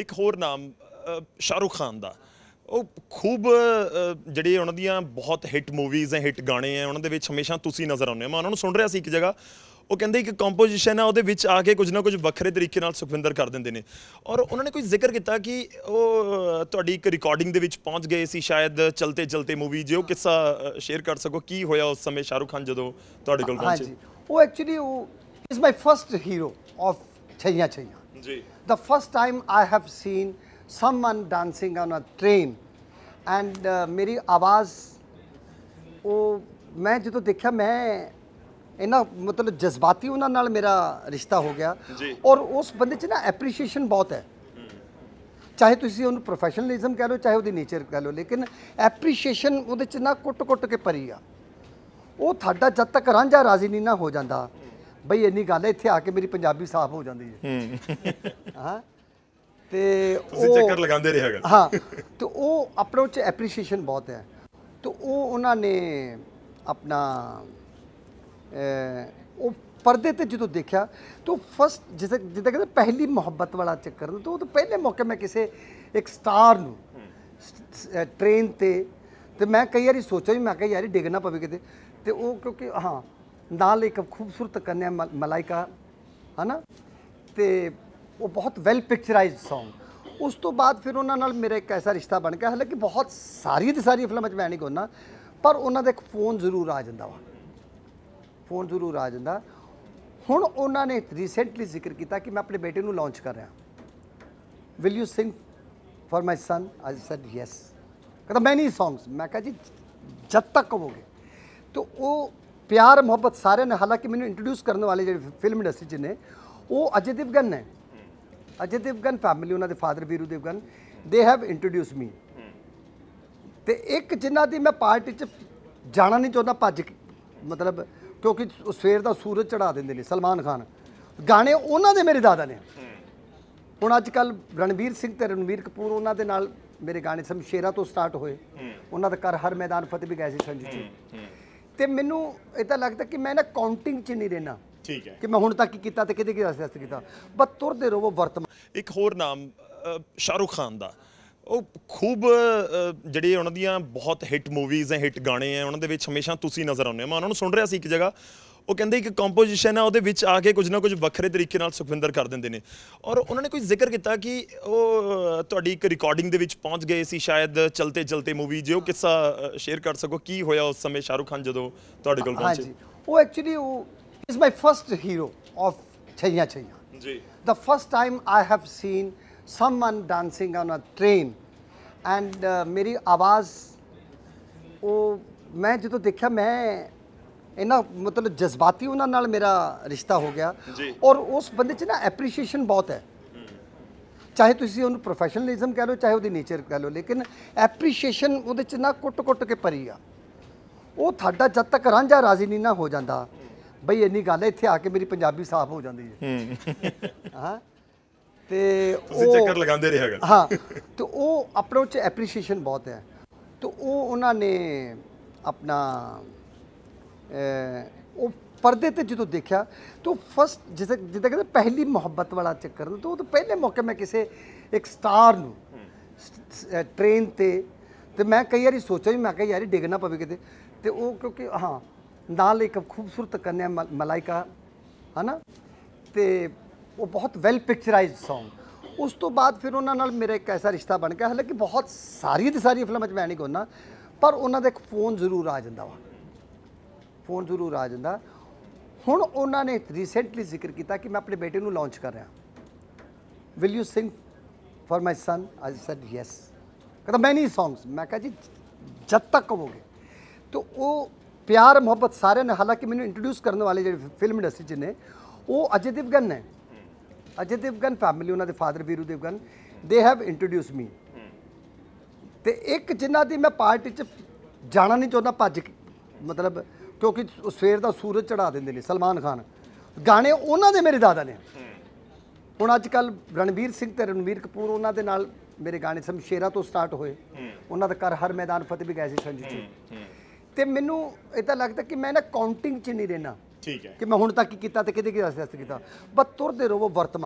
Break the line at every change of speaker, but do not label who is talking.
ਇੱਕ ਹੋਰ ਨਾਮ ਸ਼ਾਹਰੁਖ ਖਾਨ ਦਾ ਉਹ ਖੂਬ ਜਿਹੜੇ ਉਹਨਾਂ ਦੀਆਂ ਬਹੁਤ ਹਿੱਟ ਮੂਵੀਜ਼ ਐ ਹਿੱਟ ਗਾਣੇ ਐ ਉਹਨਾਂ ਦੇ ਵਿੱਚ ਹਮੇਸ਼ਾ ਤੁਸੀਂ ਨਜ਼ਰ ਆਉਂਦੇ ਹੋ ਮੈਂ ਉਹਨਾਂ ਨੂੰ ਸੁਣ ਰਿਹਾ ਸੀ ਇੱਕ ਜਗ੍ਹਾ ਉਹ ਕਹਿੰਦੇ ਇੱਕ ਕੰਪੋਜੀਸ਼ਨ ਆ ਉਹਦੇ ਵਿੱਚ ਆ ਕੇ ਕੁਝ ਨਾ ਕੁਝ ਵੱਖਰੇ ਤਰੀਕੇ ਨਾਲ ਸੁਖਵਿੰਦਰ ਕਰ ਦਿੰਦੇ ਨੇ ਔਰ ਉਹਨਾਂ ਨੇ ਕੋਈ ਜ਼ਿਕਰ ਕੀਤਾ ਕਿ ਉਹ ਤੁਹਾਡੀ ਇੱਕ ਰਿਕਾਰਡਿੰਗ ਦੇ ਵਿੱਚ ਪਹੁੰਚ ਗਏ ਸੀ ਸ਼ਾਇਦ ਚਲਤੇ ਚਲਤੇ ਮੂਵੀ ਜਿਉ ਕਿੱਸਾ ਸ਼ੇਅਰ ਕਰ ਸਕੋ ਕੀ ਹੋਇਆ ਉਸ ਸਮੇਂ ਸ਼ਾਹਰੁਖ ਖਾਨ ਜਦੋਂ ਤੁਹਾਡੇ ਕੋਲ ਪਹੁੰਚੇ ਹਾਂਜੀ
ਉਹ ਐਕਚੁਅਲੀ ਉਹ is my first hero of Chaiyya Chaiyya Ji. The first time I have seen someone dancing on a train and uh, ਮੇਰੀ ਆਵਾਜ਼ ਉਹ ਮੈਂ ਜਦੋਂ ਦੇਖਿਆ ਮੈਂ ਇਹਨਾਂ ਮਤਲਬ ਜਜ਼ਬਾਤੀ ਉਹਨਾਂ ਨਾਲ ਮੇਰਾ ਰਿਸ਼ਤਾ ਹੋ ਗਿਆ ਔਰ ਉਸ ਬੰਦੇ 'ਚ ਨਾ ਐਪਰੀਸ਼ੀਏਸ਼ਨ ਬਹੁਤ ਹੈ ਚਾਹੇ ਤੁਸੀਂ ਉਹਨੂੰ ਪ੍ਰੋਫੈਸ਼ਨਲਿਜ਼ਮ ਕਹ ਲਓ ਚਾਹੇ ਉਹਦੀ ਨੇਚਰ ਕਹ ਲਓ ਲੇਕਿਨ ਐਪਰੀਸ਼ੀਏਸ਼ਨ ਉਹਦੇ 'ਚ ਨਾ ਕੁੱਟ-ਕੁੱਟ ਕੇ ਭਰੀ ਆ ਉਹ ਤੁਹਾਡਾ ਜਦ ਤੱਕ ਰਾਂਝਾ ਰਾਜ਼ੀ ਨਹੀਂ ਨਾ ਹੋ ਜਾਂਦਾ ਬਈ ਇੰਨੀ ਗੱਲ ਇੱਥੇ ਆ ਕੇ ਮੇਰੀ ਪੰਜਾਬੀ ਸਾਫ਼ ਹੋ ਜਾਂਦੀ ਹੈ ਹਾਂ ਤੇ ਉਹ ਚੱਕਰ ਲਗਾਉਂਦੇ ਰਹੇਗਾ ਹਾਂ ਤੇ ਉਹ ਅਪਰੋਚ ਐਪਰੀਸ਼ੀਏਸ਼ਨ ਬਹੁਤ ਹੈ ਤੇ ਉਹ ਉਹਨਾਂ ਨੇ ਆਪਣਾ ਉਹ ਪਰਦੇ ਤੇ ਜਦੋਂ ਦੇਖਿਆ ਤਾਂ ਫਸਟ ਜਿਸ ਜਿੱਦਾਂ ਕਹਿੰਦੇ ਪਹਿਲੀ ਮੁਹੱਬਤ ਵਾਲਾ ਚੱਕਰ ਤੇ ਉਹ ਤਾਂ ਪਹਿਲੇ ਮੌਕੇ ਮੈਂ ਕਿਸੇ ਇੱਕ ਸਟਾਰ ਨੂੰ ਟ੍ਰੇਨ ਤੇ ਤੇ ਮੈਂ ਕਈ ਵਾਰੀ ਸੋਚਿਆ ਵੀ ਮੈਂ ਕਿਹਾ ਯਾਰ ਡਿੱਗਣਾ ਪਵੇ ਕਿਤੇ ਤੇ ਉਹ ਕਿਉਂਕਿ ਹਾਂ ਨਾਲ ਇੱਕ ਖੂਬਸੂਰਤ ਕੰਨਿਆ ਮਲਾਈਕਾ ਹਨਾ ਤੇ ਉਹ ਬਹੁਤ ਵੈਲ ਪਿਕਚਰਾਈਜ਼ਡ Song ਉਸ ਤੋਂ ਬਾਅਦ ਫਿਰ ਉਹਨਾਂ ਨਾਲ ਮੇਰਾ ਇੱਕ ਐਸਾ ਰਿਸ਼ਤਾ ਬਣ ਗਿਆ ਹਾਲਾਂਕਿ ਬਹੁਤ ਸਾਰੀਆਂ ਦੀ ਸਾਰੀਆਂ ਫਿਲਮਾਂ 'ਚ ਮੈਂ ਨਹੀਂ ਗੋਨਾ ਪਰ ਉਹਨਾਂ ਦਾ ਇੱਕ ਫੋਨ ਜ਼ਰੂਰ ਆ ਜਾਂਦਾ ਵਾ ਫੋਨ ਜ਼ਰੂਰ ਆ ਜਾਂਦਾ ਹੁਣ ਉਹਨਾਂ ਨੇ ਰੀਸੈਂਟਲੀ ਜ਼ਿਕਰ ਕੀਤਾ ਕਿ ਮੈਂ ਆਪਣੇ ਬੇਟੇ ਨੂੰ ਲਾਂਚ ਕਰ ਰਿਹਾ will you sing for my son I said yes ਕਹਿੰਦਾ ਮੈਨੀ ਸੌਂਗਸ ਮੈਂ ਕਹਾਂ ਜੀ ਜਦ ਤੱਕ ਕਹੋਗੇ ਤੋ ਉਹ ਪਿਆਰ ਮੁਹੱਬਤ ਸਾਰਿਆਂ ਨੇ ਹਾਲਾਂਕਿ ਮੈਨੂੰ ਇੰਟਰੋਡਿਊਸ ਕਰਨ ਵਾਲੇ ਜਿਹੜੇ ਫਿਲਮ ਇੰਡਸਟਰੀ ਚ ਨੇ ਉਹ ਅਜੇ ਦੇਵਗਨ ਨੇ ਅਜੇ ਦੇਵਗਨ ਫੈਮਿਲੀ ਉਹਨਾਂ ਦੇ father Veeru Devgan they have introduce ਮੀ ਤੇ ਇੱਕ ਜਿਨ੍ਹਾਂ ਦੀ ਮੈਂ ਪਾਰਟੀ ਚ ਜਾਣਾ ਨਹੀਂ ਚਾਹੁੰਦਾ ਭੱਜ ਮਤਲਬ ਕਿਉਂਕਿ ਸਵੇਰ ਦਾ ਸੂਰਜ ਚੜਾ ਦਿੰਦੇ ਨੇ ਸਲਮਾਨ ਖਾਨ ਗਾਣੇ ਉਹਨਾਂ ਦੇ ਮੇਰੇ ਦਾਦਾ ਨੇ ਹੁਣ ਅੱਜ ਕੱਲ ਰਣਵੀਰ ਸਿੰਘ ਤੇ ਰਣਵੀਰ ਕਪੂਰ ਉਹਨਾਂ ਦੇ ਨਾਲ ਮੇਰੇ ਗਾਣੇ ਸਮਸ਼ੇਰਾ ਤੋਂ ਸਟਾਰਟ ਹੋਏ ਉਹਨਾਂ ਦਾ ਕਰ ਹਰ ਮੈਦਾਨ ਫਤਿਹ ਵੀ ਗਏ ਸੀ ਸੰਜੂ ਜੀ ਤੇ ਮੈਨੂੰ ਇਹ ਤਾਂ ਲੱਗਦਾ ਕਿ ਮੈਂ ਨਾ ਕਾਊਂਟਿੰਗ 'ਚ ਨਹੀਂ ਰਹਿਣਾ
ਠੀਕ ਹੈ ਕਿ ਮੈਂ ਹੁਣ ਤੱਕ ਕੀ ਕੀਤਾ ਤੇ ਕੀ ਦੱਸ ਵਾਸਤੇ ਕੀਤਾ ਬਸ ਤੁਰਦੇ ਰਹੋ ਵਰਤਮਾਨ ਇੱਕ ਹੋਰ ਨਾਮ ਸ਼ਾਹਰੁਖ ਖਾਨ ਦਾ ਉਹ ਖੂਬ ਜਿਹੜੇ ਉਹਨਾਂ ਦੀਆਂ ਬਹੁਤ ਹਿੱਟ ਮੂਵੀਜ਼ ਐ ਹਿੱਟ ਗਾਣੇ ਐ ਉਹਨਾਂ ਦੇ ਵਿੱਚ ਹਮੇਸ਼ਾ ਤੁਸੀਂ ਨਜ਼ਰ ਆਉਂਦੇ ਹੋ ਮੈਂ ਉਹਨਾਂ ਨੂੰ ਸੁਣ ਰਿਹਾ ਸੀ ਇੱਕ ਜਗ੍ਹਾ ਉਹ ਕਹਿੰਦੇ ਇੱਕ ਕੰਪੋਜੀਸ਼ਨ ਹੈ ਉਹਦੇ ਵਿੱਚ ਆ ਕੇ ਕੁਝ ਨਾ ਕੁਝ ਵੱਖਰੇ ਤਰੀਕੇ ਨਾਲ ਸੁਖਵਿੰਦਰ ਕਰ ਦਿੰਦੇ ਨੇ ਔਰ ਉਹਨਾਂ ਨੇ ਕੋਈ ਜ਼ਿਕਰ ਕੀਤਾ ਕਿ ਉਹ ਤੁਹਾਡੀ ਇੱਕ ਰਿਕਾਰਡਿੰਗ ਦੇ ਵਿੱਚ ਪਹੁੰਚ ਗਏ ਸੀ ਸ਼ਾਇਦ ਚਲਤੇ ਚਲਤੇ ਮੂਵੀ ਜਿਉ ਕਿੱਸਾ ਸ਼ੇਅਰ ਕਰ ਸਕੋ ਕੀ ਹੋਇਆ ਉਸ ਸਮੇਂ ਸ਼ਾਹਰੁਖ ਖਾਨ ਜਦੋਂ ਤੁਹਾਡੇ ਕੋਲ ਪਹੁੰਚੇ
ਉਹ ਐਕਚੁਅਲੀ ਉਹ is my first hero of Chaiyya Chaiyya ਜੀ the first time I have seen someone dancing on a train and ਮੇਰੀ ਆਵਾਜ਼ ਉਹ ਮੈਂ ਜਦੋਂ ਦੇਖਿਆ ਮੈਂ ਇਨਾ ਮਤਲਬ ਜਜ਼ਬਾਤੀ ਉਹਨਾਂ ਨਾਲ ਮੇਰਾ ਰਿਸ਼ਤਾ ਹੋ ਗਿਆ ਔਰ ਉਸ ਬੰਦੇ 'ਚ ਨਾ ਐਪਰੀਸ਼ੀਏਸ਼ਨ ਬਹੁਤ ਹੈ ਚਾਹੇ ਤੁਸੀਂ ਉਹਨੂੰ ਪ੍ਰੋਫੈਸ਼ਨਲਿਜ਼ਮ ਕਹ ਲਓ ਚਾਹੇ ਉਹਦੀ ਨੇਚਰ ਕਹ ਲਓ ਲੇਕਿਨ ਐਪਰੀਸ਼ੀਏਸ਼ਨ ਉਹਦੇ 'ਚ ਨਾ ਕੁੱਟ-ਕੁੱਟ ਕੇ ਭਰੀ ਆ ਉਹ ਤੁਹਾਡਾ ਜਦ ਤੱਕ ਰਾਂਝਾ ਰਾਜ਼ੀ ਨਹੀਂ ਨਾ ਹੋ ਜਾਂਦਾ ਬਈ ਇੰਨੀ ਗੱਲ ਇੱਥੇ ਆ ਕੇ ਮੇਰੀ ਪੰਜਾਬੀ ਸਾਫ਼ ਹੋ ਜਾਂਦੀ
ਹੈ
ਹਾਂ ਤੇ ਉਹ ਚੱਕਰ ਲਗਾਉਂਦੇ ਰਿਹਾ ਗੱਲ ਹਾਂ ਤੇ ਉਹ ਆਪਣੇ ਵਿੱਚ ਐਪਰੀਸ਼ੀਏਸ਼ਨ ਬਹੁਤ ਹੈ ਤੇ ਉਹ ਉਹਨਾਂ ਨੇ ਆਪਣਾ ਉਹ ਪਰਦੇ ਤੇ ਜਦੋਂ ਦੇਖਿਆ ਤਾਂ ਫਸਟ ਜਿਸੇ ਜਿੱਦਾਂ ਕਹਿੰਦੇ ਪਹਿਲੀ ਮੁਹੱਬਤ ਵਾਲਾ ਚੱਕਰ ਤਾਂ ਉਹ ਤਾਂ ਪਹਿਲੇ ਮੌਕੇ ਮੈਂ ਕਿਸੇ ਇੱਕ ਸਟਾਰ ਨੂੰ ਟ੍ਰੇਨ ਤੇ ਤੇ ਮੈਂ ਕਈ ਵਾਰੀ ਸੋਚਿਆ ਵੀ ਮੈਂ ਕਿਹਾ ਯਾਰ ਡਿੱਗਣਾ ਪਵੇ ਕਿਤੇ ਤੇ ਉਹ ਕਿਉਂਕਿ ਹਾਂ ਨਾਲ ਇੱਕ ਖੂਬਸੂਰਤ ਕੰਨਿਆ ਮਲਾਈਕਾ ਹਨਾ ਤੇ ਉਹ ਬਹੁਤ ਵੈਲ ਪਿਕਚਰਾਈਜ਼ਡ Song ਉਸ ਤੋਂ ਬਾਅਦ ਫਿਰ ਉਹਨਾਂ ਨਾਲ ਮੇਰਾ ਇੱਕ ਐਸਾ ਰਿਸ਼ਤਾ ਬਣ ਗਿਆ ਹਾਲਾਂਕਿ ਬਹੁਤ ਸਾਰੀ ਦੀ ਸਾਰੀ ਫਿਲਮਾਂ 'ਚ ਮੈਂ ਨਹੀਂ ਕੋਨਾ ਪਰ ਉਹਨਾਂ ਦਾ ਇੱਕ ਫੋਨ ਜ਼ਰੂਰ ਆ ਜਾਂਦਾ ਵਾ ਫੋਨ ਜ਼ਰੂਰ ਆ ਜਾਂਦਾ ਹੁਣ ਉਹਨਾਂ ਨੇ ਰੀਸੈਂਟਲੀ ਜ਼ਿਕਰ ਕੀਤਾ ਕਿ ਮੈਂ ਆਪਣੇ ਬੇਟੇ ਨੂੰ ਲਾਂਚ ਕਰ ਰਿਹਾ will you sing for my son I said yes ਕਹਿੰਦਾ ਮੈਨੀ ਸੌਂਗਸ ਮੈਂ ਕਹਾਂ ਜੀ ਜਦ ਤੱਕ ਕਹੋਗੇ ਤੋ ਉਹ ਪਿਆਰ ਮੁਹੱਬਤ ਸਾਰਿਆਂ ਨੇ ਹਾਲਾਂਕਿ ਮੈਨੂੰ ਇੰਟਰੋਡਿਊਸ ਕਰਨ ਵਾਲੇ ਜਿਹੜੇ ਫਿਲਮ ਇੰਡਸਟਰੀ ਚ ਨੇ ਉਹ ਅਜੇ ਦੇਵਗਨ ਨੇ ਅਜੇ ਦੇਵਗਨ ਫੈਮਿਲੀ ਉਹਨਾਂ ਦੇ father Veeru Devgan they have introduce ਮੀ ਤੇ ਇੱਕ ਜਿਨ੍ਹਾਂ ਦੀ ਮੈਂ ਪਾਰਟੀ ਚ ਜਾਣਾ ਨਹੀਂ ਚਾਹੁੰਦਾ ਭੱਜ ਮਤਲਬ ਕਿਉਂਕਿ ਸਵੇਰ ਦਾ ਸੂਰਜ ਚੜਾ ਦਿੰਦੇ ਨੇ ਸਲਮਾਨ ਖਾਨ ਗਾਣੇ ਉਹਨਾਂ ਦੇ ਮੇਰੇ ਦਾਦਾ ਨੇ ਹੁਣ ਅੱਜ ਕੱਲ ਰਣਵੀਰ ਸਿੰਘ ਤੇ ਰਣਵੀਰ ਕਪੂਰ ਉਹਨਾਂ ਦੇ ਨਾਲ ਮੇਰੇ ਗਾਣੇ ਸਮਸ਼ੇਰਾ ਤੋਂ ਸਟਾਰਟ ਹੋਏ ਉਹਨਾਂ ਦਾ ਕਰ ਹਰ ਮੈਦਾਨ ਫਤਿਹ ਵੀ ਗਏ ਸੀ ਸੰਜੂ ਜੀ ਤੇ ਮੈਨੂੰ ਇਦਾਂ ਲੱਗਦਾ ਕਿ ਮੈਂ ਨਾ ਕਾਊਂਟਿੰਗ 'ਚ ਨਹੀਂ ਰਹਿਣਾ ਠੀਕ ਹੈ ਕਿ ਮੈਂ ਹੁਣ ਤੱਕ ਕੀ ਕੀਤਾ ਤੇ ਕਿਤੇ ਕੀ ਦੱਸ ਕੀਤਾ ਬਸ ਤੁਰਦੇ ਰਹੋ ਵਰਤਮਾਨ